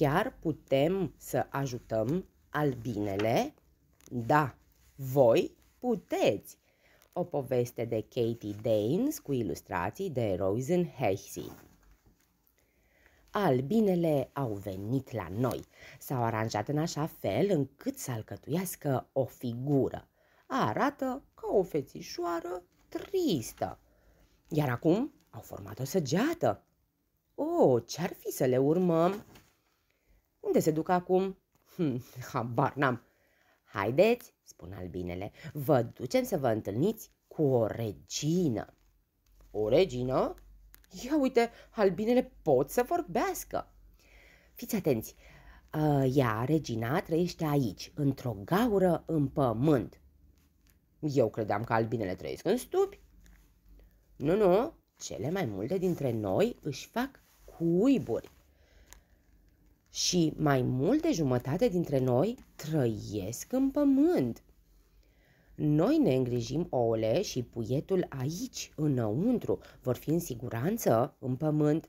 Chiar putem să ajutăm albinele? Da, voi puteți! O poveste de Katie Danes cu ilustrații de Rosen Heisey. Albinele au venit la noi. S-au aranjat în așa fel încât să alcătuiască o figură. Arată ca o fețișoară tristă. Iar acum au format o săgeată. O, oh, ce-ar fi să le urmăm? Unde se duc acum? Hm, habar n-am. Haideți, spun albinele, vă ducem să vă întâlniți cu o regină. O regină? Ia uite, albinele pot să vorbească. Fiți atenți, uh, ea, regina, trăiește aici, într-o gaură în pământ. Eu credeam că albinele trăiesc în stupi. Nu, nu, cele mai multe dintre noi își fac cuiburi și mai mult de jumătate dintre noi trăiesc în pământ. Noi ne îngrijim ouăle și puietul aici, înăuntru, vor fi în siguranță în pământ.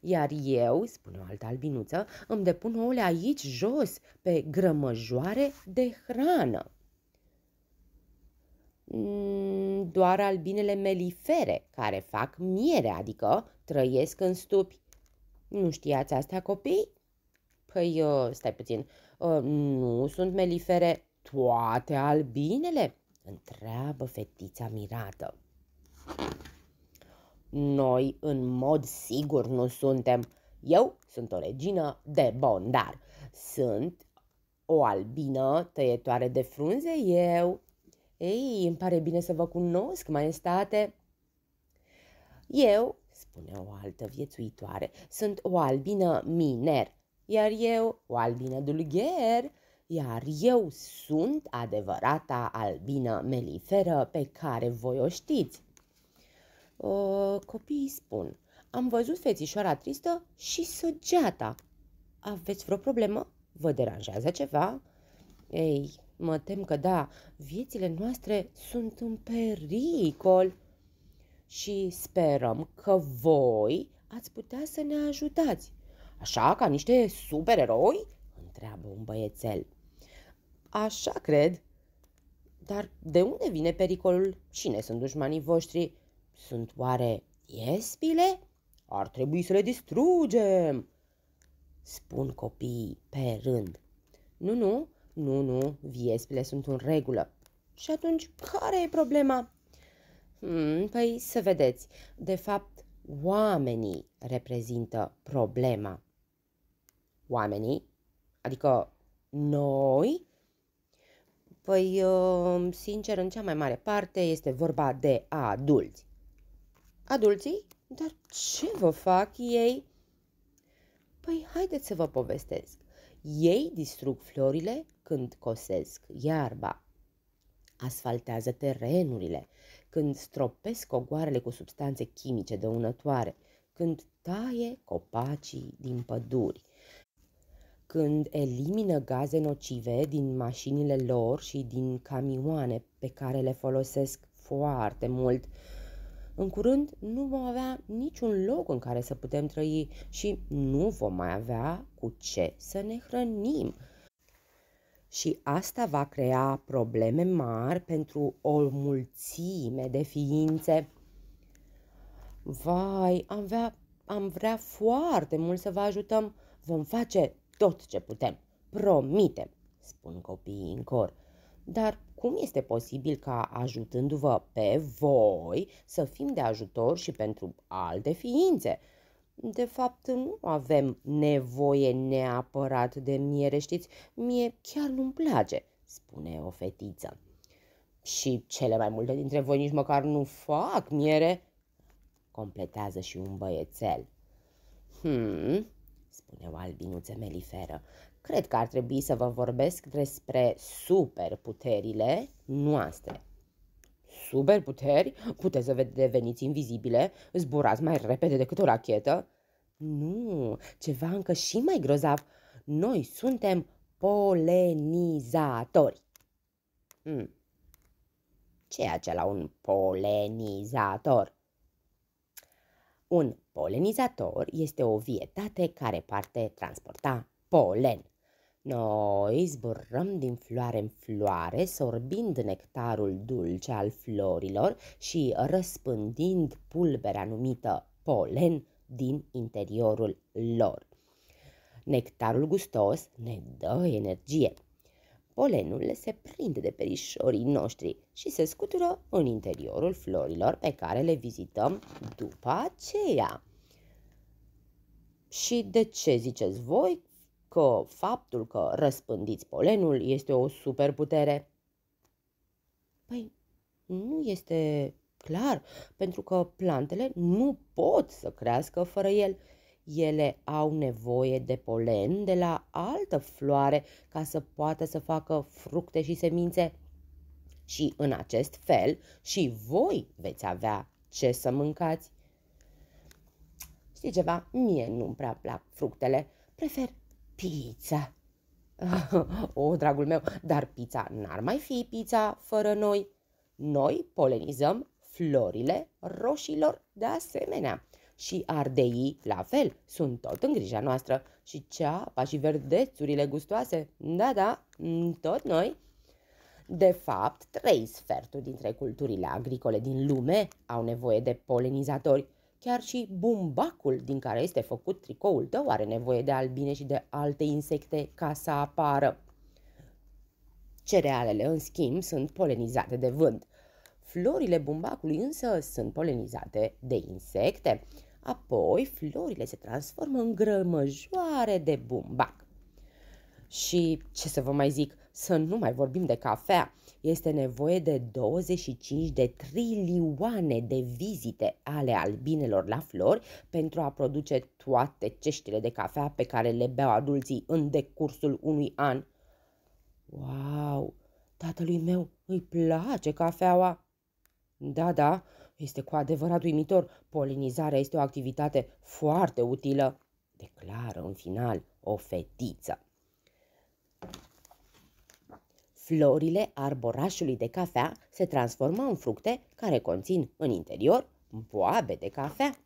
Iar eu, spune o altă albinuță, îmi depun ouăle aici, jos, pe grămăjoare de hrană. Mm, doar albinele melifere, care fac miere, adică trăiesc în stupi. Nu știați asta, copii? Păi, uh, stai puțin, uh, nu sunt melifere toate albinele? Întreabă fetița mirată. Noi, în mod sigur, nu suntem. Eu sunt o regină de bondar. Sunt o albină tăietoare de frunze eu. Ei, îmi pare bine să vă cunosc, maestate. Eu, spune o altă viețuitoare, sunt o albină miner iar eu o albină dulgher, iar eu sunt adevărata albină meliferă pe care voi o știți. O, copiii spun, am văzut fețișoara tristă și săgeata. Aveți vreo problemă? Vă deranjează ceva? Ei, mă tem că da, viețile noastre sunt în pericol și sperăm că voi ați putea să ne ajutați. Așa, ca niște supereroi? Întreabă un băiețel. Așa cred. Dar de unde vine pericolul? Cine sunt dușmanii voștri? Sunt oare iespile? Ar trebui să le distrugem, spun copiii pe rând. Nu, nu, nu, nu, viespile sunt în regulă. Și atunci, care e problema? Hmm, păi, să vedeți. De fapt, oamenii reprezintă problema oamenii, adică noi, păi, uh, sincer, în cea mai mare parte este vorba de adulți. Adulții? Dar ce vă fac ei? Păi, haideți să vă povestesc. Ei distrug florile când cosesc iarba, asfaltează terenurile, când stropesc ogoarele cu substanțe chimice dăunătoare, când taie copacii din păduri când elimină gaze nocive din mașinile lor și din camioane pe care le folosesc foarte mult. În curând nu vom avea niciun loc în care să putem trăi și nu vom mai avea cu ce să ne hrănim. Și asta va crea probleme mari pentru o mulțime de ființe. Vai, am vrea, am vrea foarte mult să vă ajutăm. Vom face tot ce putem. Promitem, spun copiii în cor. Dar cum este posibil ca, ajutându-vă pe voi, să fim de ajutor și pentru alte ființe? De fapt, nu avem nevoie neapărat de miere, știți? Mie chiar nu-mi place, spune o fetiță. Și cele mai multe dintre voi nici măcar nu fac miere, completează și un băiețel. Hmm, spune o albinuță meliferă. Cred că ar trebui să vă vorbesc despre superputerile noastre. Superputeri? Puteți să deveniți invizibile? Zburați mai repede decât o rachetă? Nu, ceva încă și mai grozav. Noi suntem polenizatori. Hmm. Ce e acela un polenizator? Un polenizator este o vietate care parte transporta polen. Noi zburăm din floare în floare, sorbind nectarul dulce al florilor și răspândind pulberea numită polen din interiorul lor. Nectarul gustos ne dă energie, Polenul se prinde de perișorii noștri și se scutură în interiorul florilor pe care le vizităm după aceea. Și de ce ziceți voi că faptul că răspândiți polenul este o superputere? Păi, nu este clar, pentru că plantele nu pot să crească fără el ele au nevoie de polen de la altă floare ca să poată să facă fructe și semințe. Și în acest fel și voi veți avea ce să mâncați. Știi ceva? Mie nu-mi prea plac fructele. Prefer pizza. o, oh, dragul meu, dar pizza n-ar mai fi pizza fără noi. Noi polenizăm florile roșilor de asemenea și ardeii, la fel, sunt tot în grija noastră. Și ceapa și verdețurile gustoase, da, da, mm, tot noi. De fapt, trei sferturi dintre culturile agricole din lume au nevoie de polenizatori. Chiar și bumbacul din care este făcut tricoul tău are nevoie de albine și de alte insecte ca să apară. Cerealele, în schimb, sunt polenizate de vânt. Florile bumbacului însă sunt polenizate de insecte. Apoi florile se transformă în grămăjoare de bumbac. Și ce să vă mai zic, să nu mai vorbim de cafea. Este nevoie de 25 de trilioane de vizite ale albinelor la flori pentru a produce toate ceștile de cafea pe care le beau adulții în decursul unui an. Wow! Tatălui meu îi place cafeaua. Da, da, este cu adevărat uimitor. Polinizarea este o activitate foarte utilă, declară în final o fetiță. Florile arborașului de cafea se transformă în fructe care conțin în interior boabe de cafea.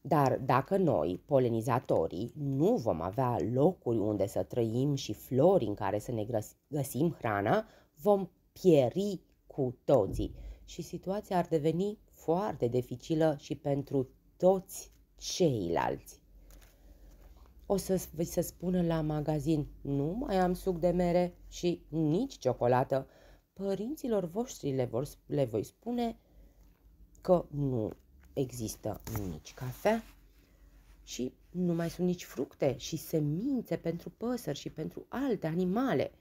Dar dacă noi, polenizatorii, nu vom avea locuri unde să trăim și flori în care să ne găsim hrana, vom pieri cu toții și situația ar deveni foarte dificilă și pentru toți ceilalți. O să vi se spună la magazin, nu mai am suc de mere și nici ciocolată. Părinților voștri le, vor, le voi spune că nu există nici cafea și nu mai sunt nici fructe și semințe pentru păsări și pentru alte animale.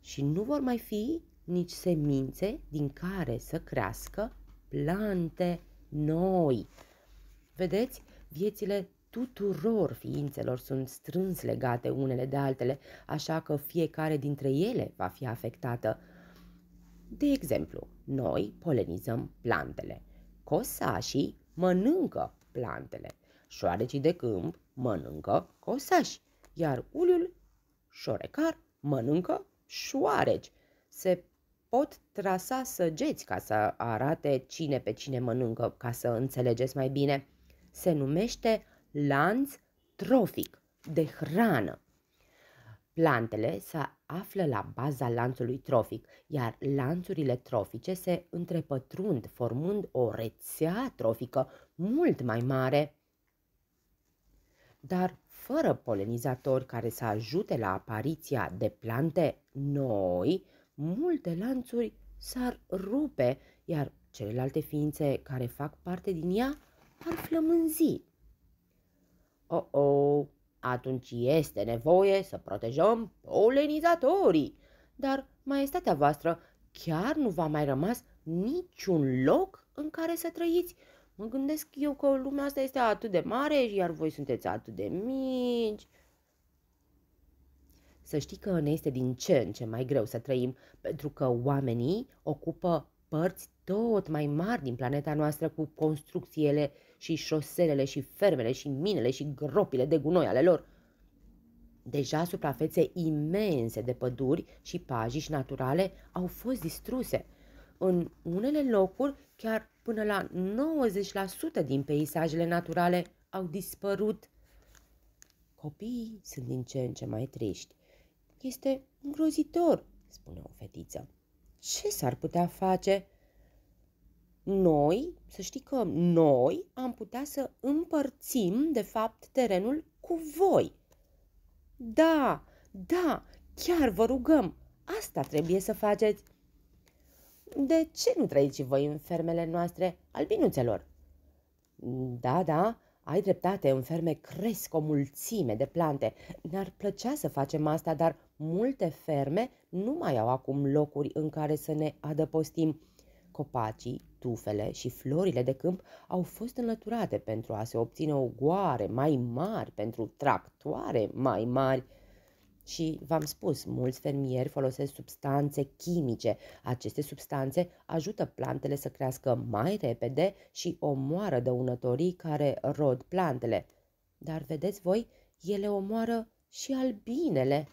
Și nu vor mai fi nici semințe din care să crească plante noi. Vedeți, viețile tuturor ființelor sunt strâns legate unele de altele, așa că fiecare dintre ele va fi afectată. De exemplu, noi polenizăm plantele. Cosașii mănâncă plantele. Șoarecii de câmp mănâncă cosași, iar uliul șorecar mănâncă șoareci. Se pot trasa săgeți ca să arate cine pe cine mănâncă, ca să înțelegeți mai bine. Se numește lanț trofic de hrană. Plantele se află la baza lanțului trofic, iar lanțurile trofice se întrepătrund, formând o rețea trofică mult mai mare. Dar fără polenizatori care să ajute la apariția de plante noi, multe lanțuri s-ar rupe, iar celelalte ființe care fac parte din ea ar flămânzi. Oh-oh, atunci este nevoie să protejăm polenizatorii, dar maestatea voastră chiar nu va mai rămas niciun loc în care să trăiți. Mă gândesc eu că lumea asta este atât de mare, iar voi sunteți atât de mici. Să știi că ne este din ce în ce mai greu să trăim, pentru că oamenii ocupă părți tot mai mari din planeta noastră cu construcțiile și șoselele și fermele și minele și gropile de gunoi ale lor. Deja suprafețe imense de păduri și pajiși naturale au fost distruse. În unele locuri, chiar până la 90% din peisajele naturale au dispărut. Copiii sunt din ce în ce mai triști. Este îngrozitor, spune o fetiță. Ce s-ar putea face? Noi, să știi că noi am putea să împărțim, de fapt, terenul cu voi. Da, da, chiar vă rugăm, asta trebuie să faceți. De ce nu trăiți voi în fermele noastre, albinuțelor? Da, da, ai dreptate, în ferme cresc o mulțime de plante. Ne-ar plăcea să facem asta, dar multe ferme nu mai au acum locuri în care să ne adăpostim. Copacii, tufele și florile de câmp au fost înlăturate pentru a se obține o goare mai mari, pentru tractoare mai mari. Și v-am spus, mulți fermieri folosesc substanțe chimice. Aceste substanțe ajută plantele să crească mai repede și omoară dăunătorii care rod plantele. Dar vedeți voi, ele omoară și albinele.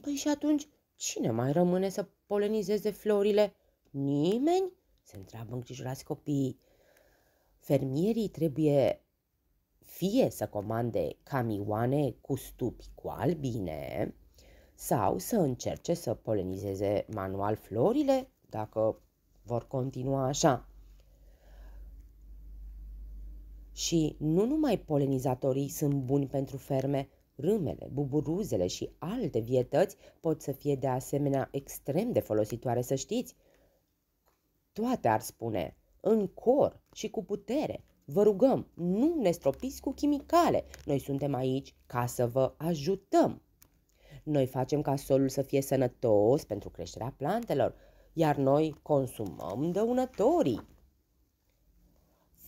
Păi și atunci, cine mai rămâne să polenizeze florile? Nimeni? Se întreabă îngrijorați copiii. Fermierii trebuie fie să comande camioane cu stupi cu albine sau să încerce să polenizeze manual florile dacă vor continua așa. Și nu numai polenizatorii sunt buni pentru ferme, Râmele, buburuzele și alte vietăți pot să fie de asemenea extrem de folositoare, să știți. Toate ar spune, în cor și cu putere, vă rugăm, nu ne stropiți cu chimicale, noi suntem aici ca să vă ajutăm. Noi facem ca solul să fie sănătos pentru creșterea plantelor, iar noi consumăm dăunătorii.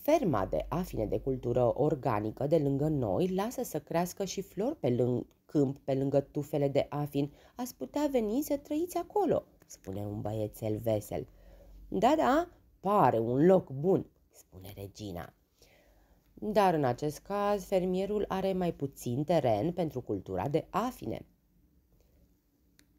Ferma de afine de cultură organică de lângă noi lasă să crească și flori pe lângă câmp, pe lângă tufele de afin. Ați putea veni să trăiți acolo, spune un băiețel vesel. Da, da, pare un loc bun, spune regina. Dar în acest caz, fermierul are mai puțin teren pentru cultura de afine.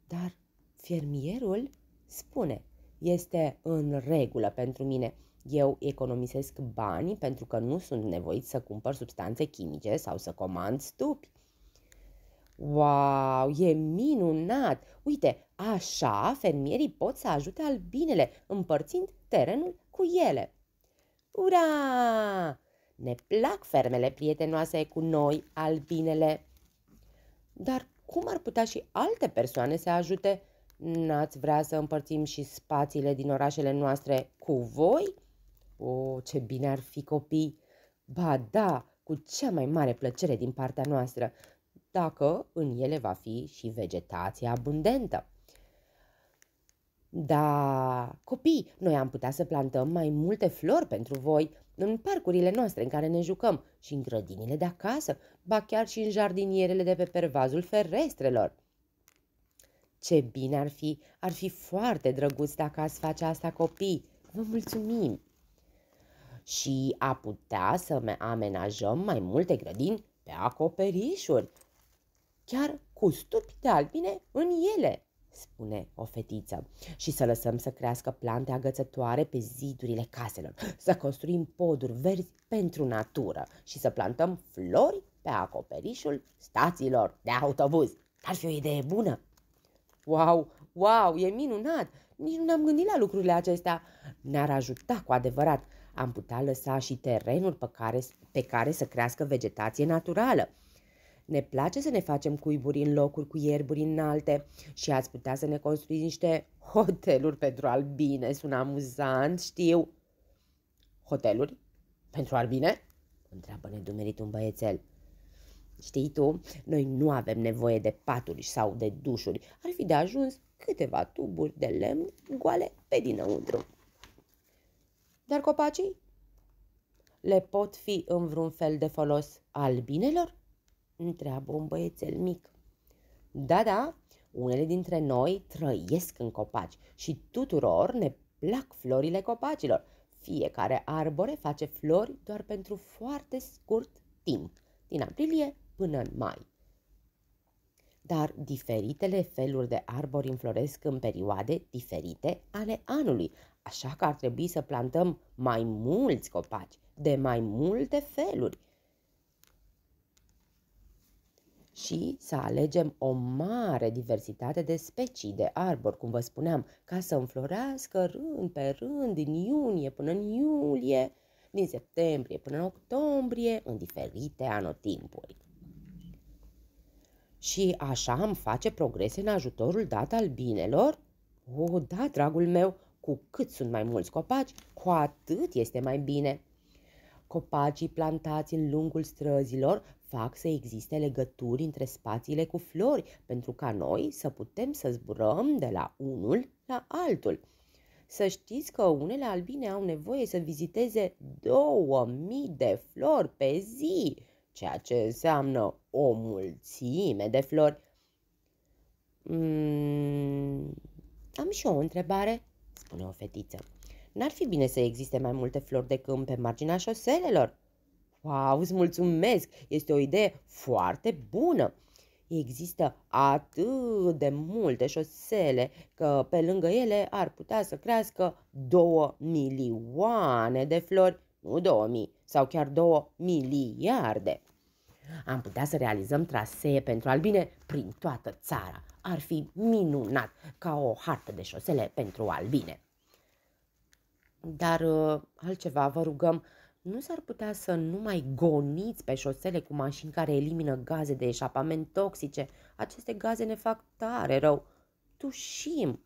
Dar fermierul, spune, este în regulă pentru mine – eu economisesc bani pentru că nu sunt nevoit să cumpăr substanțe chimice sau să comand stupi. Wow, e minunat! Uite, așa fermierii pot să ajute albinele, împărțind terenul cu ele. Ura! Ne plac fermele prietenoase cu noi, albinele. Dar cum ar putea și alte persoane să ajute? N-ați vrea să împărțim și spațiile din orașele noastre cu voi? O, oh, ce bine ar fi copii! Ba da, cu cea mai mare plăcere din partea noastră, dacă în ele va fi și vegetație abundentă. Da, copii, noi am putea să plantăm mai multe flori pentru voi în parcurile noastre în care ne jucăm și în grădinile de acasă, ba chiar și în jardinierele de pe pervazul ferestrelor. Ce bine ar fi, ar fi foarte drăguț dacă ați face asta copii. Vă mulțumim! și a putea să amenajăm mai multe grădini pe acoperișuri, chiar cu stupi de albine în ele, spune o fetiță, și să lăsăm să crească plante agățătoare pe zidurile caselor, să construim poduri verzi pentru natură și să plantăm flori pe acoperișul stațiilor de autobuz. Ar fi o idee bună! Wow, wow, e minunat! Nici nu ne-am gândit la lucrurile acestea. Ne-ar ajuta cu adevărat am putea lăsa și terenul pe care, pe care să crească vegetație naturală. Ne place să ne facem cuiburi în locuri cu ierburi înalte și ați putea să ne construiți niște hoteluri pentru albine. Sunt amuzant, știu. Hoteluri? Pentru albine? Întreabă nedumerit un băiețel. Știi tu, noi nu avem nevoie de paturi sau de dușuri. Ar fi de ajuns câteva tuburi de lemn goale pe dinăuntru. Dar copacii? Le pot fi în vreun fel de folos albinelor? Întreabă un băiețel mic. Da, da, unele dintre noi trăiesc în copaci și tuturor ne plac florile copacilor. Fiecare arbore face flori doar pentru foarte scurt timp, din aprilie până în mai. Dar diferitele feluri de arbori înfloresc în perioade diferite ale anului, Așa că ar trebui să plantăm mai mulți copaci, de mai multe feluri. Și să alegem o mare diversitate de specii de arbori, cum vă spuneam, ca să înflorească rând pe rând din iunie până în iulie, din septembrie până în octombrie, în diferite anotimpuri. Și așa am face progrese în ajutorul dat al binelor? O, da, dragul meu, cu cât sunt mai mulți copaci, cu atât este mai bine. Copacii plantați în lungul străzilor fac să existe legături între spațiile cu flori, pentru ca noi să putem să zburăm de la unul la altul. Să știți că unele albine au nevoie să viziteze 2000 de flori pe zi, ceea ce înseamnă o mulțime de flori. Mm, am și o întrebare spune o fetiță. N-ar fi bine să existe mai multe flori de câmp pe marginea șoselelor. Wow, îți mulțumesc! Este o idee foarte bună! Există atât de multe șosele că pe lângă ele ar putea să crească două milioane de flori, nu două mii, sau chiar două miliarde. Am putea să realizăm trasee pentru albine prin toată țara. Ar fi minunat ca o hartă de șosele pentru albine. Dar uh, altceva vă rugăm, nu s-ar putea să nu mai goniți pe șosele cu mașini care elimină gaze de eșapament toxice. Aceste gaze ne fac tare rău. Tușim!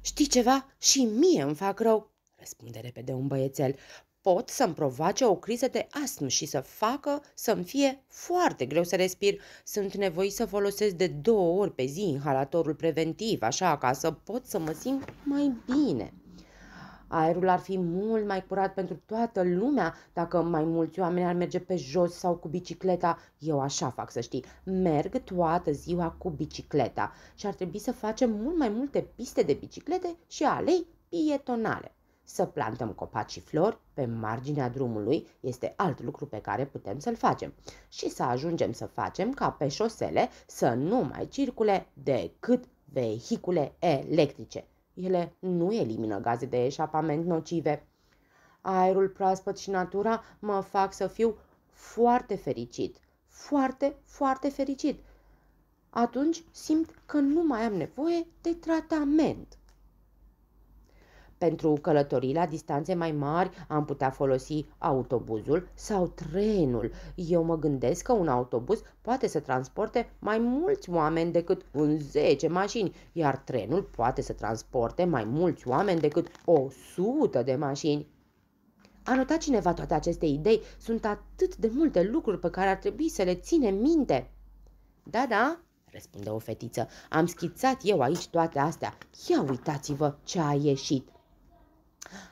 Știi ceva? Și mie îmi fac rău, răspunde repede un băiețel pot să-mi provoace o criză de astm și să facă să-mi fie foarte greu să respir. Sunt nevoit să folosesc de două ori pe zi inhalatorul preventiv, așa ca să pot să mă simt mai bine. Aerul ar fi mult mai curat pentru toată lumea dacă mai mulți oameni ar merge pe jos sau cu bicicleta. Eu așa fac, să știi. Merg toată ziua cu bicicleta și ar trebui să facem mult mai multe piste de biciclete și alei pietonale. Să plantăm copaci și flori pe marginea drumului este alt lucru pe care putem să-l facem și să ajungem să facem ca pe șosele să nu mai circule decât vehicule electrice. Ele nu elimină gaze de eșapament nocive. Aerul proaspăt și natura mă fac să fiu foarte fericit. Foarte, foarte fericit. Atunci simt că nu mai am nevoie de tratament. Pentru călătorii la distanțe mai mari am putea folosi autobuzul sau trenul. Eu mă gândesc că un autobuz poate să transporte mai mulți oameni decât un 10 mașini, iar trenul poate să transporte mai mulți oameni decât 100 de mașini. A notat cineva toate aceste idei? Sunt atât de multe lucruri pe care ar trebui să le ținem minte. Da, da, răspunde o fetiță, am schițat eu aici toate astea. Ia uitați-vă ce a ieșit.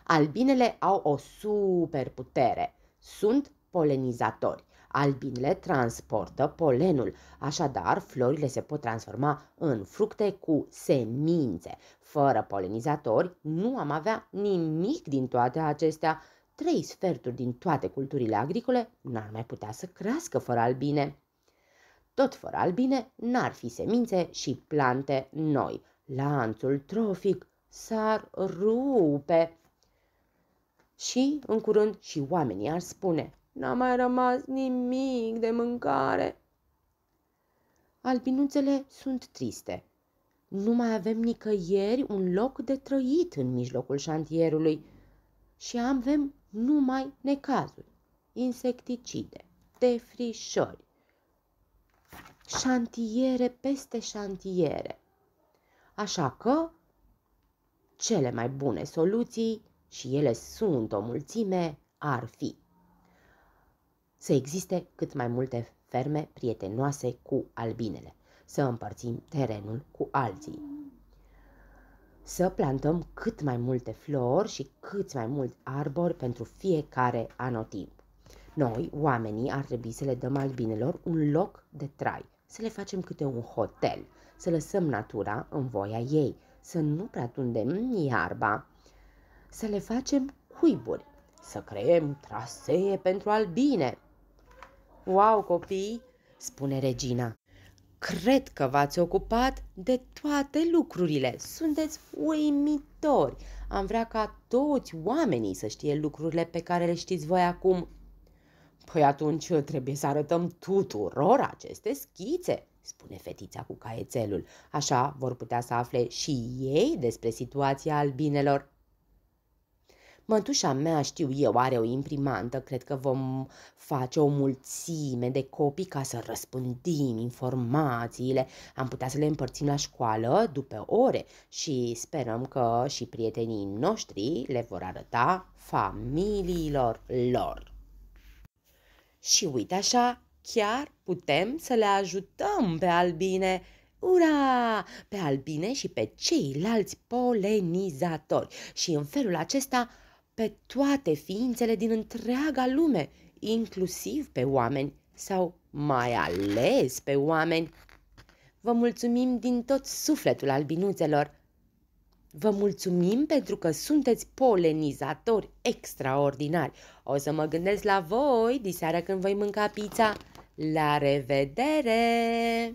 Albinele au o super putere. Sunt polenizatori. Albinele transportă polenul, așadar florile se pot transforma în fructe cu semințe. Fără polenizatori nu am avea nimic din toate acestea. Trei sferturi din toate culturile agricole n-ar mai putea să crească fără albine. Tot fără albine n-ar fi semințe și plante noi. Lanțul trofic s-ar rupe și, în curând, și oamenii ar spune N-a mai rămas nimic de mâncare. Albinuțele sunt triste. Nu mai avem nicăieri un loc de trăit în mijlocul șantierului și avem numai necazuri, insecticide, defrișori, șantiere peste șantiere. Așa că cele mai bune soluții și ele sunt o mulțime, ar fi să existe cât mai multe ferme prietenoase cu albinele, să împărțim terenul cu alții, să plantăm cât mai multe flori și cât mai mulți arbori pentru fiecare anotimp. Noi, oamenii, ar trebui să le dăm albinelor un loc de trai, să le facem câte un hotel, să lăsăm natura în voia ei, să nu prea tundem iarba, să le facem cuiburi, să creăm trasee pentru albine. Wow, copii, spune regina, cred că v-ați ocupat de toate lucrurile. Sunteți uimitori. Am vrea ca toți oamenii să știe lucrurile pe care le știți voi acum. Păi atunci trebuie să arătăm tuturor aceste schițe, spune fetița cu caietelul. Așa vor putea să afle și ei despre situația albinelor. Mătușa mea, știu eu, are o imprimantă, cred că vom face o mulțime de copii ca să răspândim informațiile. Am putea să le împărțim la școală după ore și sperăm că și prietenii noștri le vor arăta familiilor lor. Și uite așa, chiar putem să le ajutăm pe albine. Ura! Pe albine și pe ceilalți polenizatori. Și în felul acesta pe toate ființele din întreaga lume, inclusiv pe oameni sau mai ales pe oameni. Vă mulțumim din tot sufletul albinuțelor. Vă mulțumim pentru că sunteți polenizatori extraordinari. O să mă gândesc la voi diseară când voi mânca pizza. La revedere!